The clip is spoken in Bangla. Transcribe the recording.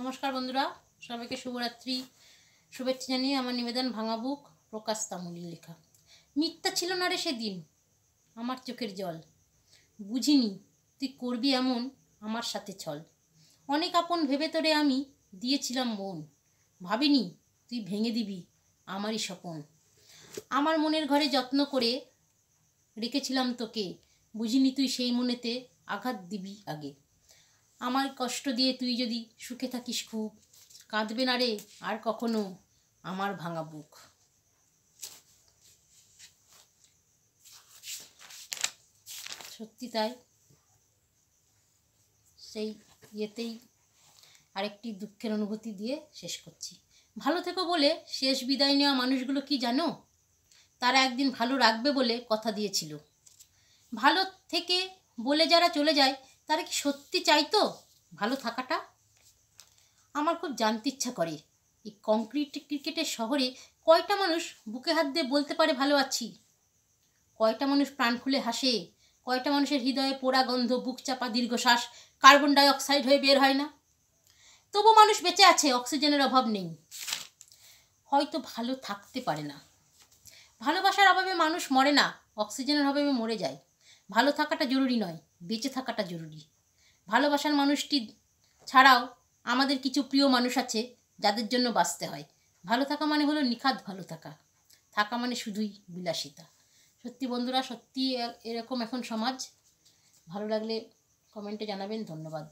নমস্কার বন্ধুরা সবাইকে শুভরাত্রি শুভেচ্ছা জানিয়ে আমার নিবেদন ভাঙা বুক প্রকাশ তামুলির লেখা মিথ্যা ছিল না রে সেদিন আমার চোখের জল বুঝিনি তুই করবি এমন আমার সাথে ছল অনেক আপন ভেবে তোরে আমি দিয়েছিলাম মন ভাবিনি তুই ভেঙে দিবি আমারই স্বপন আমার মনের ঘরে যত্ন করে রেখেছিলাম তোকে বুঝিনি তুই সেই মনেতে আঘাত দিবি আগে আমার কষ্ট দিয়ে তুই যদি সুখে থাকিস খুব কাঁদবে না রে আর কখনো আমার ভাঙা বুক সত্যি তাই সেই ইয়েতেই আরেকটি দুঃখের অনুভূতি দিয়ে শেষ করছি ভালো থেকো বলে শেষ বিদায় নেওয়া মানুষগুলো কি জানো তারা একদিন ভালো রাখবে বলে কথা দিয়েছিল ভালো থেকে বলে যারা চলে যায় তারা কি সত্যি চাইতো ভালো থাকাটা আমার খুব জানতে ইচ্ছা করে এই কংক্রিট ক্রিকেটের শহরে কয়টা মানুষ বুকে হাত দিয়ে বলতে পারে ভালো আছি কয়টা মানুষ প্রাণ খুলে হাসে কয়টা মানুষের হৃদয়ে পোড়া গন্ধ বুক চাপা দীর্ঘশ্বাস কার্বন ডাইঅক্সাইড হয়ে বের হয় না তবু মানুষ বেঁচে আছে অক্সিজেনের অভাব নেই হয়তো ভালো থাকতে পারে না ভালোবাসার অভাবে মানুষ মরে না অক্সিজেনের অভাবে মরে যায় ভালো থাকাটা জরুরি নয় বেঁচে থাকাটা জরুরি ভালোবাসার মানুষটি ছাড়াও আমাদের কিছু প্রিয় মানুষ আছে যাদের জন্য বাঁচতে হয় ভালো থাকা মানে হলো নিখাত ভালো থাকা থাকা মানে শুধুই বিলাসিতা সত্যি বন্ধুরা সত্যি এরকম এখন সমাজ ভালো লাগলে কমেন্টে জানাবেন ধন্যবাদ